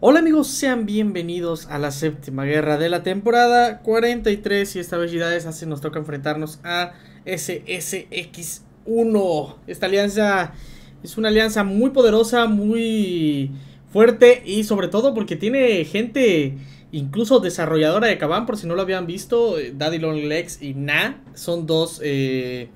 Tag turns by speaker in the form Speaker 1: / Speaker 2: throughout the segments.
Speaker 1: Hola amigos, sean bienvenidos a la séptima guerra de la temporada 43 y esta vez Jidades hace nos toca enfrentarnos a SSX1. Esta alianza es una alianza muy poderosa, muy fuerte y sobre todo porque tiene gente incluso desarrolladora de Kaban, por si no lo habían visto, eh, Daddy Long Legs y Na son dos... Eh,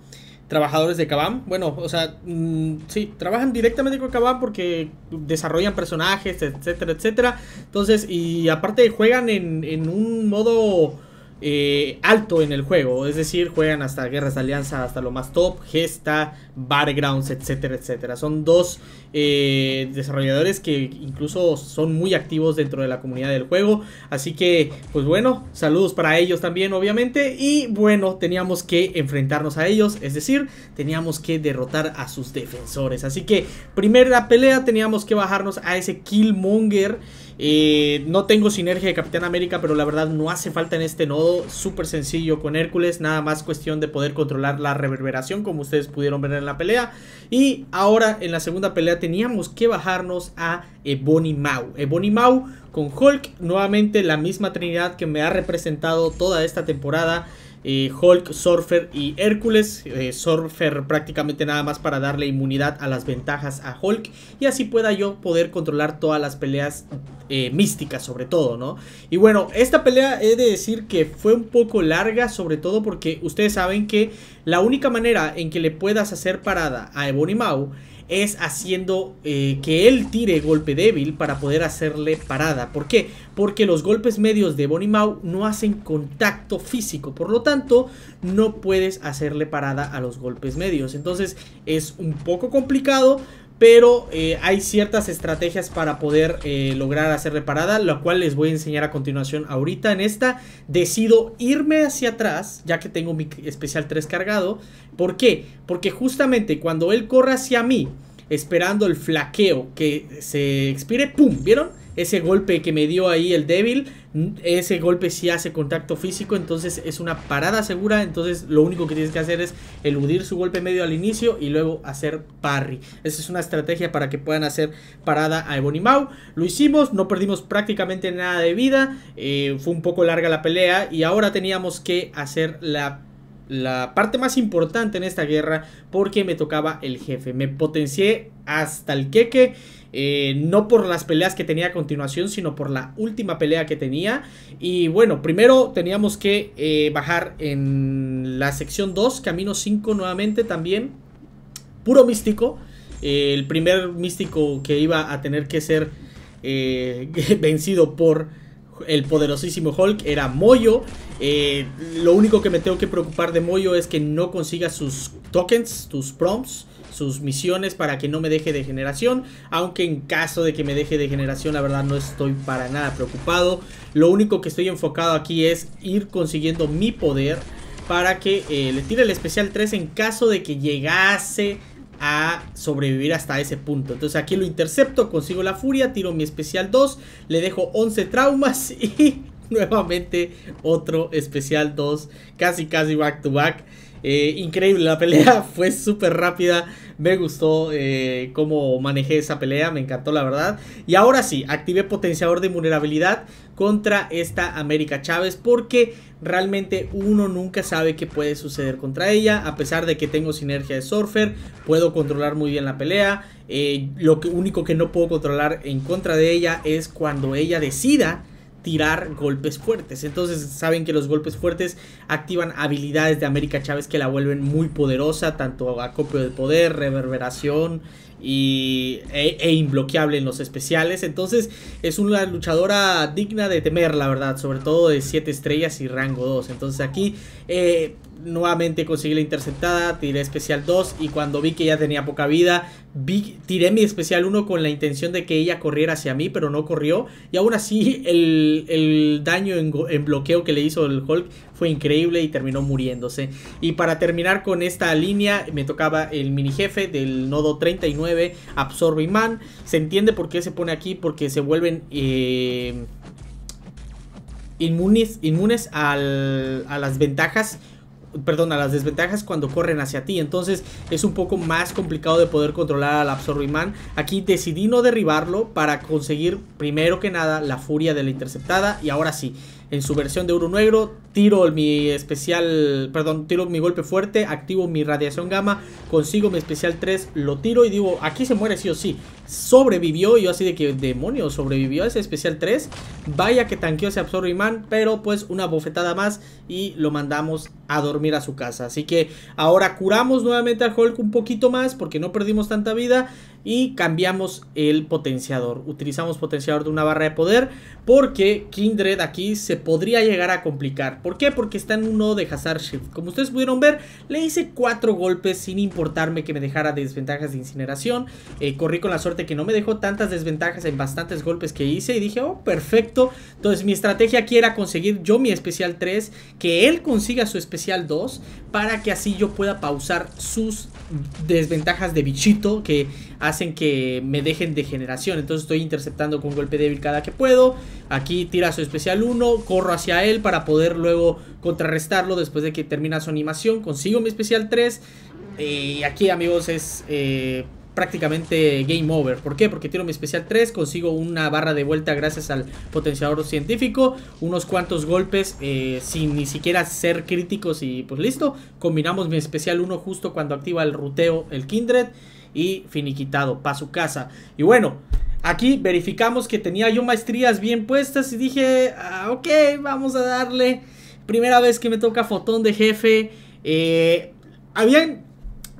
Speaker 1: trabajadores de Kabam. Bueno, o sea, mm, sí, trabajan directamente con Kabam porque desarrollan personajes, etcétera, etcétera. Entonces, y aparte juegan en, en un modo eh, alto en el juego, es decir, juegan hasta Guerras de Alianza, hasta lo más top, Gesta, backgrounds, etcétera, etcétera. Son dos eh, desarrolladores que incluso son muy activos dentro de la comunidad del juego, así que, pues bueno, saludos para ellos también, obviamente, y bueno, teníamos que enfrentarnos a ellos, es decir, teníamos que derrotar a sus defensores. Así que, primera pelea, teníamos que bajarnos a ese Killmonger. Eh, no tengo sinergia de Capitán América, pero la verdad no hace falta en este nodo. Súper sencillo con Hércules, nada más cuestión de poder controlar la reverberación, como ustedes pudieron ver en la pelea. Y ahora en la segunda pelea teníamos que bajarnos a Ebony Mau. Ebony Mau con Hulk, nuevamente la misma trinidad que me ha representado toda esta temporada. Hulk, Surfer y Hércules. Eh, Surfer prácticamente nada más para darle inmunidad a las ventajas a Hulk. Y así pueda yo poder controlar todas las peleas eh, místicas sobre todo, ¿no? Y bueno, esta pelea he de decir que fue un poco larga sobre todo porque ustedes saben que la única manera en que le puedas hacer parada a Ebony Maw es haciendo eh, que él tire golpe débil para poder hacerle parada. ¿Por qué? Porque los golpes medios de Bonnie Mau no hacen contacto físico, por lo tanto no puedes hacerle parada a los golpes medios. Entonces es un poco complicado, pero eh, hay ciertas estrategias para poder eh, lograr hacer reparada, lo cual les voy a enseñar a continuación ahorita en esta. Decido irme hacia atrás, ya que tengo mi especial 3 cargado. ¿Por qué? Porque justamente cuando él corre hacia mí, esperando el flaqueo que se expire, ¡pum! ¿Vieron? ese golpe que me dio ahí el débil, ese golpe sí hace contacto físico, entonces es una parada segura, entonces lo único que tienes que hacer es eludir su golpe medio al inicio y luego hacer parry. Esa es una estrategia para que puedan hacer parada a Ebony Mau. Lo hicimos, no perdimos prácticamente nada de vida, eh, fue un poco larga la pelea y ahora teníamos que hacer la la parte más importante en esta guerra porque me tocaba el jefe. Me potencié hasta el queque. Eh, no por las peleas que tenía a continuación, sino por la última pelea que tenía. Y bueno, primero teníamos que eh, bajar en la sección 2, camino 5 nuevamente también. Puro místico. Eh, el primer místico que iba a tener que ser vencido por el poderosísimo Hulk era Moyo. Eh, lo único que me tengo que preocupar de Moyo es que no consiga sus tokens, sus prompts, sus misiones para que no me deje de generación. Aunque en caso de que me deje de generación, la verdad no estoy para nada preocupado. Lo único que estoy enfocado aquí es ir consiguiendo mi poder para que eh, le tire el especial 3 en caso de que llegase a sobrevivir hasta ese punto. Entonces aquí lo intercepto, consigo la furia, tiro mi especial 2, le dejo 11 traumas y nuevamente otro especial 2, casi casi back to back. Eh, increíble la pelea, fue súper rápida, me gustó como eh, cómo manejé esa pelea, me encantó la verdad. Y ahora sí, activé potenciador de vulnerabilidad, contra esta América Chávez porque realmente uno nunca sabe qué puede suceder contra ella. A pesar de que tengo sinergia de Surfer, puedo controlar muy bien la pelea. Eh, lo que, único que no puedo controlar en contra de ella es cuando ella decida tirar golpes fuertes. Entonces saben que los golpes fuertes activan habilidades de América Chávez que la vuelven muy poderosa, tanto acopio de poder, reverberación y, e, e, imbloqueable en los especiales. Entonces es una luchadora digna de temer, la verdad, sobre todo de 7 estrellas y rango 2. Entonces aquí eh, nuevamente conseguí la interceptada, tiré especial 2 y cuando vi que ya tenía poca vida, tiré mi especial 1 con la intención de que ella corriera hacia mí, pero no corrió y aún así el, el daño en, bloqueo que le hizo el Hulk fue increíble y terminó muriéndose. Y para terminar con esta línea me tocaba el mini jefe del nodo 39, absorbe imán, se entiende por qué se pone aquí, porque se vuelven... Eh, inmunes, inmunes a las ventajas perdón, a las desventajas cuando corren hacia ti. Entonces es un poco más complicado de poder controlar al Absorbimán. Aquí decidí no derribarlo para conseguir primero que nada la furia de la interceptada. Y ahora sí, en su versión de uru negro, tiro mi especial, perdón, tiro mi golpe fuerte, activo mi radiación gamma, consigo mi especial 3, lo tiro y digo, aquí se muere sí o sí sobrevivió. Y yo así de que, demonio sobrevivió a ese especial 3. Vaya que tanqueó ese imán. pero pues una bofetada más y lo mandamos a dormir a su casa. Así que ahora curamos nuevamente al Hulk un poquito más porque no perdimos tanta vida y cambiamos el potenciador. Utilizamos potenciador de una barra de poder porque Kindred aquí se podría llegar a complicar. ¿Por qué? Porque está en un nodo de Hazard Shift. Como ustedes pudieron ver, le hice cuatro golpes sin importarme que me dejara desventajas de incineración. Eh, corrí con la suerte que no me dejó tantas desventajas en bastantes golpes que hice y dije, oh, perfecto. Entonces mi estrategia aquí era conseguir yo mi especial 3, que él consiga su especial 2, para que así yo pueda pausar sus desventajas de bichito que hacen que me dejen de generación. Entonces estoy interceptando con golpe débil cada que puedo. Aquí tira su especial 1, corro hacia él para poder luego contrarrestarlo después de que termina su animación. Consigo mi especial 3. Eh, y aquí amigos es... Eh, prácticamente game over. ¿Por qué? Porque tiro mi especial 3, consigo una barra de vuelta gracias al potenciador científico, unos cuantos golpes eh, sin ni siquiera ser críticos y pues listo. Combinamos mi especial 1 justo cuando activa el ruteo, el Kindred y finiquitado, para su casa. Y bueno, aquí verificamos que tenía yo maestrías bien puestas y dije, ah, ok, vamos a darle. Primera vez que me toca fotón de jefe. Eh, habían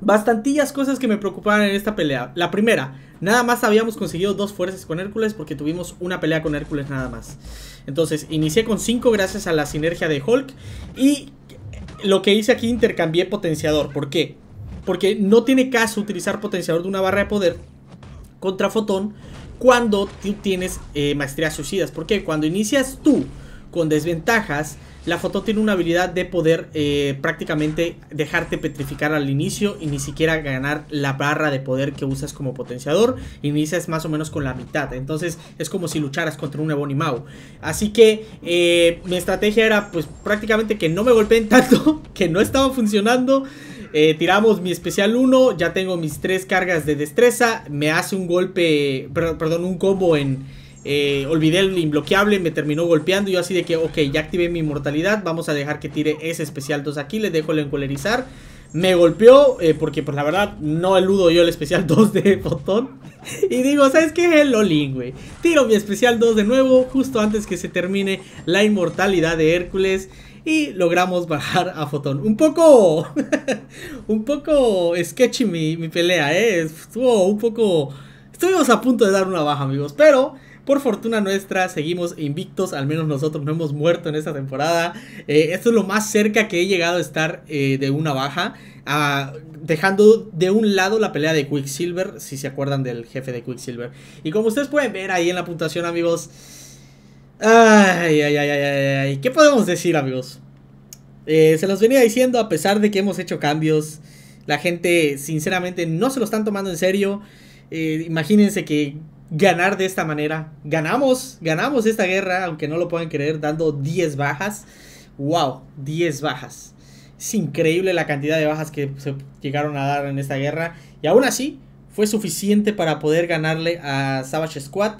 Speaker 1: bastantillas cosas que me preocupaban en esta pelea. La primera, nada más habíamos conseguido dos fuerzas con Hércules porque tuvimos una pelea con Hércules nada más. Entonces, inicié con cinco gracias a la sinergia de Hulk y lo que hice aquí intercambié potenciador. ¿Por qué? Porque no tiene caso utilizar potenciador de una barra de poder contra fotón cuando tú tienes eh, maestrías suicidas. ¿Por qué? Cuando inicias tú con desventajas, la foto tiene una habilidad de poder eh, prácticamente dejarte petrificar al inicio y ni siquiera ganar la barra de poder que usas como potenciador. Inicias más o menos con la mitad. Entonces es como si lucharas contra un Ebony Mau. Así que eh, mi estrategia era pues prácticamente que no me golpeen tanto, que no estaba funcionando. Eh, tiramos mi especial 1, ya tengo mis tres cargas de destreza, me hace un golpe, perdón, un combo en, eh, olvidé el imbloqueable, me terminó golpeando. Yo así de que, ok, ya activé mi inmortalidad. Vamos a dejar que tire ese especial 2 aquí. Le dejo el encolerizar. Me golpeó, eh, porque pues la verdad no eludo yo el especial 2 de fotón y digo, ¿sabes qué? Es el güey. Tiro mi especial 2 de nuevo, justo antes que se termine la inmortalidad de Hércules. Y logramos bajar a Fotón. Un poco. un poco sketchy mi, mi pelea, ¿eh? Estuvo un poco. Estuvimos a punto de dar una baja, amigos. Pero por fortuna nuestra, seguimos invictos, al menos nosotros no hemos muerto en esta temporada. Eh, esto es lo más cerca que he llegado a estar eh, de una baja. dejando de un lado la pelea de Quicksilver, si se acuerdan del jefe de Quicksilver. Y como ustedes pueden ver ahí en la puntuación, amigos... Ay, ay, ay, ay, ay. ¿Qué podemos decir, amigos? Eh, se los venía diciendo, a pesar de que hemos hecho cambios, la gente sinceramente no se lo están tomando en serio. imagínense que ganar de esta manera. Ganamos, ganamos esta guerra, aunque no lo puedan creer, dando 10 bajas. ¡Wow! 10 bajas. Es increíble la cantidad de bajas que se llegaron a dar en esta guerra. Y aún así, fue suficiente para poder ganarle a Savage Squad.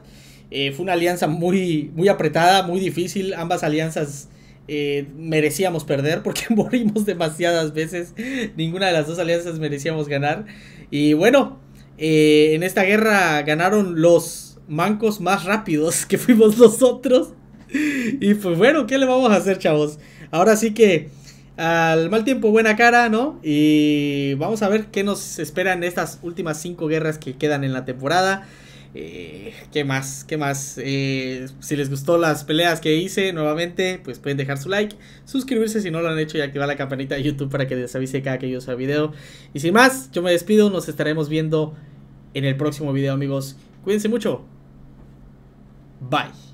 Speaker 1: Eh, fue una alianza muy, muy apretada, muy difícil. Ambas alianzas eh, merecíamos perder porque morimos demasiadas veces. Ninguna de las dos alianzas merecíamos ganar. Y bueno, eh, en esta guerra ganaron los mancos más rápidos que fuimos nosotros. Y pues bueno, ¿qué le vamos a hacer, chavos? Ahora sí que al mal tiempo, buena cara, ¿no? Y vamos a ver qué nos esperan estas últimas cinco guerras que quedan en la temporada. Eh, ¿Qué más? ¿Qué más? Eh, si les gustó las peleas que hice nuevamente, pues pueden dejar su like, suscribirse si no lo han hecho y activar la campanita de YouTube para que les avise cada que yo suba video. Y sin más, yo me despido, nos estaremos viendo en el próximo video, amigos. Cuídense mucho. Bye.